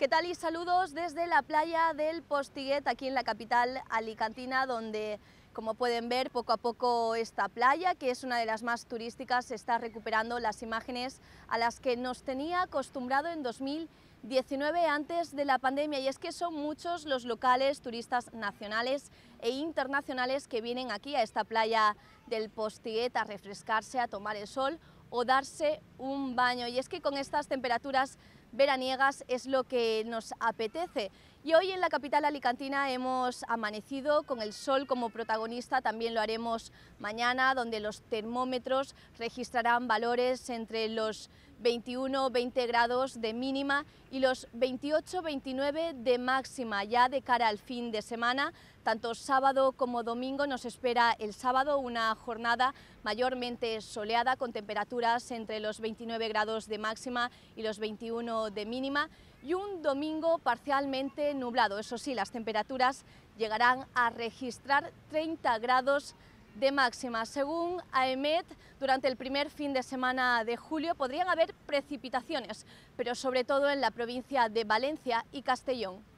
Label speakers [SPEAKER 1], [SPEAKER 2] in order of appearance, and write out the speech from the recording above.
[SPEAKER 1] ¿Qué tal y saludos desde la playa del Postiguet, aquí en la capital alicantina, donde como pueden ver, poco a poco esta playa, que es una de las más turísticas, está recuperando las imágenes a las que nos tenía acostumbrado en 2019 antes de la pandemia. Y es que son muchos los locales, turistas nacionales e internacionales que vienen aquí a esta playa del Postiguet a refrescarse, a tomar el sol o darse un baño. Y es que con estas temperaturas veraniegas es lo que nos apetece. Y hoy en la capital alicantina hemos amanecido con el sol como protagonista, también lo haremos mañana, donde los termómetros registrarán valores entre los 21-20 grados de mínima y los 28-29 de máxima ya de cara al fin de semana. Tanto sábado como domingo nos espera el sábado una jornada mayormente soleada con temperaturas entre los 29 grados de máxima y los 21 de mínima y un domingo parcialmente nublado. Eso sí, las temperaturas llegarán a registrar 30 grados de máxima. Según AEMET, durante el primer fin de semana de julio podrían haber precipitaciones, pero sobre todo en la provincia de Valencia y Castellón.